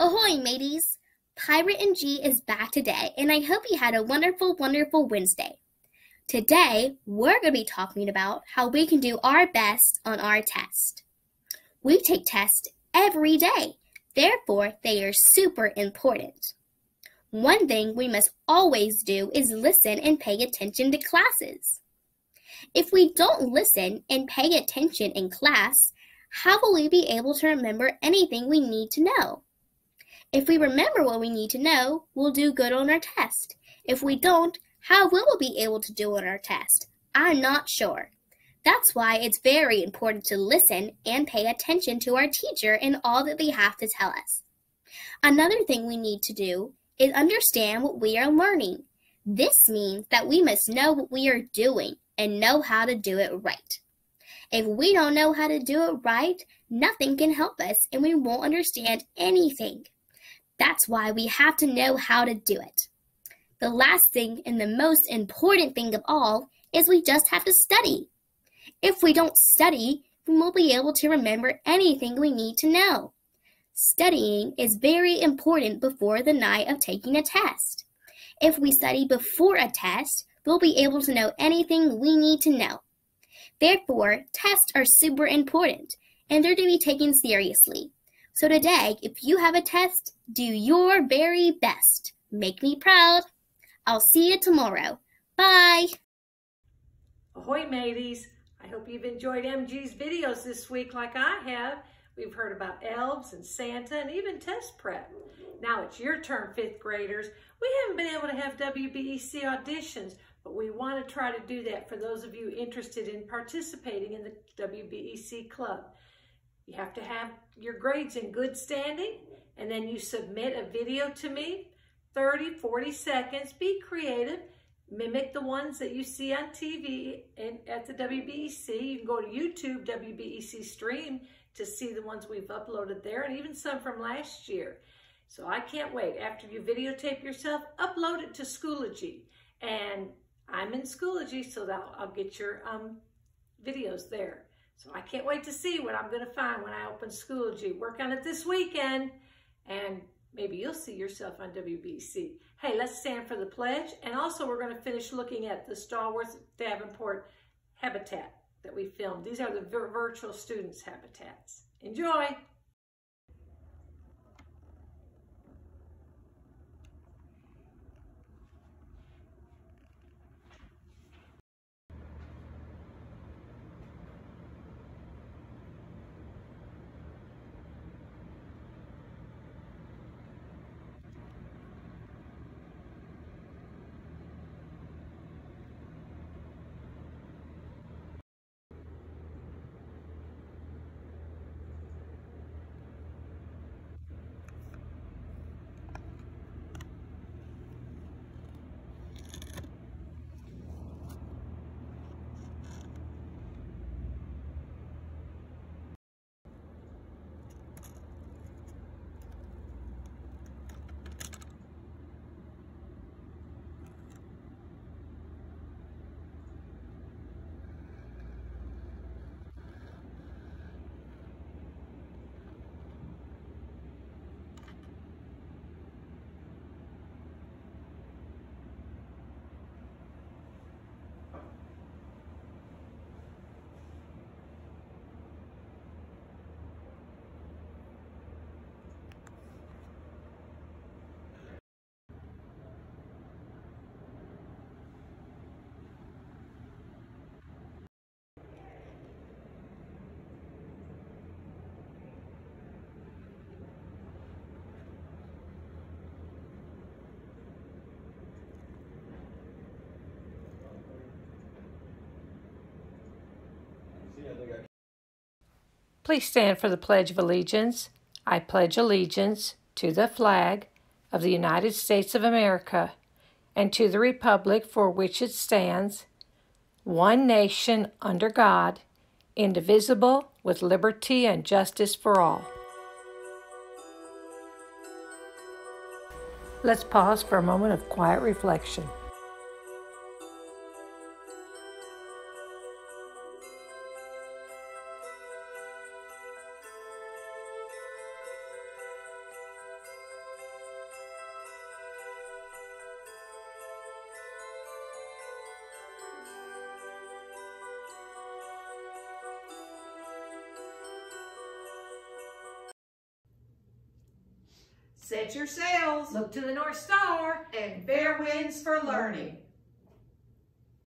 Ahoy, mateys! Pirate and G is back today, and I hope you had a wonderful, wonderful Wednesday. Today, we're going to be talking about how we can do our best on our test. We take tests every day, therefore, they are super important. One thing we must always do is listen and pay attention to classes. If we don't listen and pay attention in class, how will we be able to remember anything we need to know? If we remember what we need to know, we'll do good on our test. If we don't, how will we be able to do on our test? I'm not sure. That's why it's very important to listen and pay attention to our teacher and all that they have to tell us. Another thing we need to do is understand what we are learning. This means that we must know what we are doing and know how to do it right. If we don't know how to do it right, nothing can help us and we won't understand anything. That's why we have to know how to do it. The last thing and the most important thing of all is we just have to study. If we don't study, we won't be able to remember anything we need to know. Studying is very important before the night of taking a test. If we study before a test, we'll be able to know anything we need to know. Therefore, tests are super important and they're to be taken seriously. So today, if you have a test, do your very best. Make me proud. I'll see you tomorrow. Bye. Ahoy, mateys. I hope you've enjoyed MG's videos this week like I have. We've heard about elves and Santa and even test prep. Now it's your turn, fifth graders. We haven't been able to have WBEC auditions, but we want to try to do that for those of you interested in participating in the WBEC club. You have to have your grades in good standing and then you submit a video to me, 30, 40 seconds. Be creative. Mimic the ones that you see on TV and at the WBEC. You can go to YouTube, WBEC Stream, to see the ones we've uploaded there and even some from last year. So I can't wait. After you videotape yourself, upload it to Schoology. And I'm in Schoology, so I'll get your um, videos there. So I can't wait to see what I'm going to find when I open Schoology. Work on it this weekend, and maybe you'll see yourself on WBC. Hey, let's stand for the pledge. And also, we're going to finish looking at the Stallworth Davenport habitat that we filmed. These are the virtual students' habitats. Enjoy! Please stand for the Pledge of Allegiance. I pledge allegiance to the flag of the United States of America and to the republic for which it stands, one nation under God, indivisible, with liberty and justice for all. Let's pause for a moment of quiet reflection. Set your sails. Look to the North Star. And fair winds for learning.